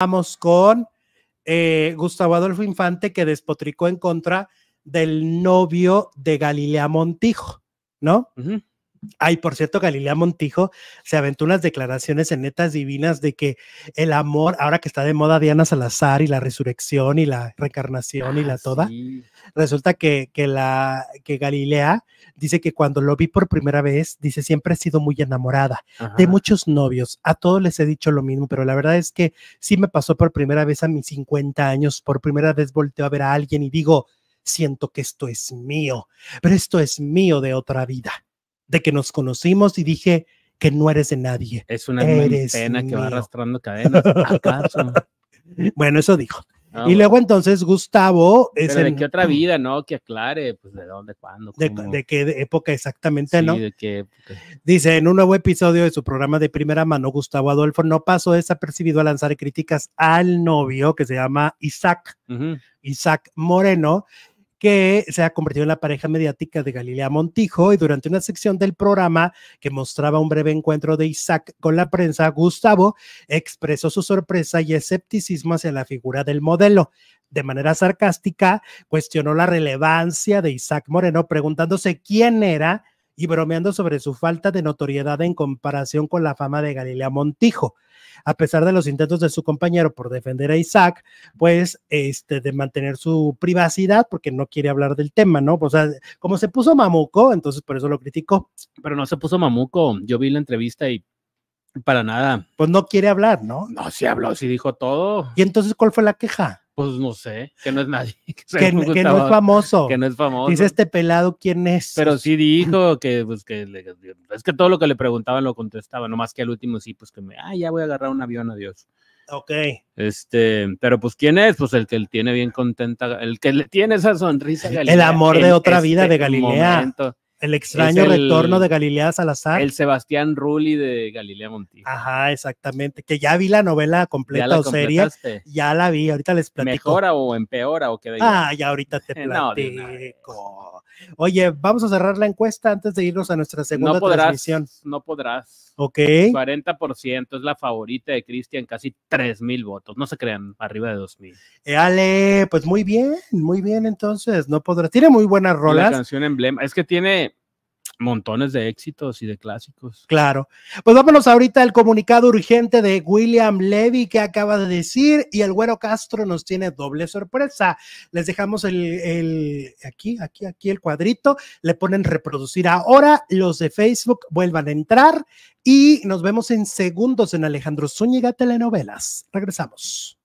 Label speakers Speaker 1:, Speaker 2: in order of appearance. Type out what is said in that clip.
Speaker 1: Vamos con eh, Gustavo Adolfo Infante que despotricó en contra del novio de Galilea Montijo, ¿no? Ay, por cierto, Galilea Montijo se aventó unas declaraciones en netas divinas de que el amor, ahora que está de moda Diana Salazar y la resurrección y la reencarnación y ah, la toda, resulta que, la, que Galilea dice que cuando lo vi por primera vez, dice, siempre he sido muy enamorada de muchos novios. A todos les he dicho lo mismo, pero la verdad es que sí me pasó por primera vez a mis 50 años, por primera vez volteo a ver a alguien y digo, siento que esto es mío, pero esto es mío de otra vida de que nos conocimos y dije que no eres de nadie. Es una pena que va
Speaker 2: arrastrando cadenas,
Speaker 1: bueno, eso dijo. Ah, y luego entonces Gustavo es pero en, qué otra
Speaker 2: vida, ¿no? Que aclare, pues de dónde, cuándo, De, de, qué
Speaker 1: época exactamente, sí, ¿no? De Dice, en un nuevo episodio de su programa de primera mano, Gustavo Adolfo no pasó desapercibido a lanzar críticas al novio que se llama Isaac, Isaac Moreno, que se ha convertido en la pareja mediática de Galilea Montijo y durante una sección del programa que mostraba un breve encuentro de Isaac con la prensa, Gustavo expresó su sorpresa y escepticismo hacia la figura del modelo. De manera sarcástica, cuestionó la relevancia de Isaac Moreno preguntándose quién era y bromeando sobre su falta de notoriedad en comparación con la fama de Galilea Montijo. A pesar de los intentos de su compañero por defender a Isaac, pues, este, de mantener su privacidad, porque no quiere hablar del tema, ¿no? O sea, como se puso mamuco, entonces por eso lo criticó.
Speaker 2: Pero no se puso mamuco, yo vi la entrevista y para nada. Pues no quiere hablar, ¿no? No, sí habló, sí dijo todo.
Speaker 1: ¿Y entonces cuál fue la queja?
Speaker 2: Pues no sé, que no es nadie. Que, no es
Speaker 1: famoso. Que
Speaker 2: no es famoso. Dice este pelado quién es. Pero sí dijo que, pues, que es que todo lo que le preguntaban lo contestaba, no más que al último sí, pues que me, ah, ya voy a agarrar un avión, Dios. Ok. Este, pero pues quién es, pues el que tiene bien contenta, el que le tiene esa sonrisa. el amor de otra vida este, de Galilea. El extraño retorno de
Speaker 1: Galilea Salazar. El
Speaker 2: Sebastián Rulli de Galilea Montijo.
Speaker 1: Ajá, exactamente. Que ya vi la novela completa o seria. Ya la vi, ahorita les platico. ¿Mejora o empeora o qué? Ah, ya ahorita te platico. Oye, vamos a cerrar la encuesta antes de irnos a nuestra segunda no podrás, transmisión. No
Speaker 2: podrás. Ok. 40% es la favorita de Cristian, casi 3,000 mil votos. No se crean, arriba de 2,000. mil.
Speaker 1: Eh, ale, pues muy bien, muy bien entonces. No podrás. Tiene muy buenas rolas. La
Speaker 2: canción emblema. Es que tiene montones de éxitos y de clásicos.
Speaker 1: Claro. Pues vámonos ahorita al comunicado urgente de William Levy que acaba de decir y el güero Castro nos tiene doble sorpresa. Les dejamos el, el aquí, aquí, aquí el cuadrito, le ponen reproducir ahora, los de Facebook vuelvan a entrar y nos vemos en segundos en Alejandro Zúñiga Telenovelas. Regresamos.